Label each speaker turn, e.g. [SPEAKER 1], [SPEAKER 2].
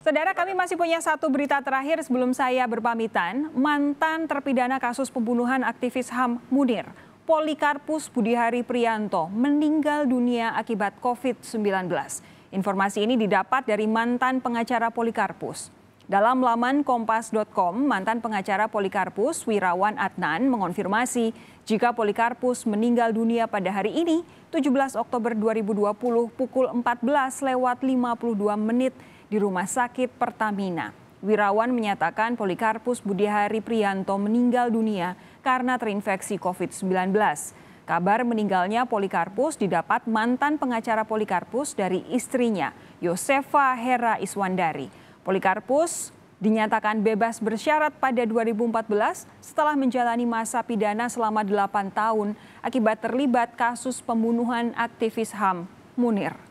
[SPEAKER 1] Saudara kami masih punya satu berita terakhir sebelum saya berpamitan. Mantan terpidana kasus pembunuhan aktivis HAM Munir, Polikarpus Budihari Prianto meninggal dunia akibat COVID-19. Informasi ini didapat dari mantan pengacara Polikarpus. Dalam laman kompas.com, mantan pengacara Polikarpus Wirawan Adnan mengonfirmasi jika Polikarpus meninggal dunia pada hari ini 17 Oktober 2020 pukul 14 lewat 52 menit di Rumah Sakit Pertamina. Wirawan menyatakan Polikarpus Budihari Prianto meninggal dunia karena terinfeksi COVID-19. Kabar meninggalnya Polikarpus didapat mantan pengacara Polikarpus dari istrinya, Yosefa Hera Iswandari. Polikarpus dinyatakan bebas bersyarat pada 2014 setelah menjalani masa pidana selama 8 tahun akibat terlibat kasus pembunuhan aktivis HAM Munir.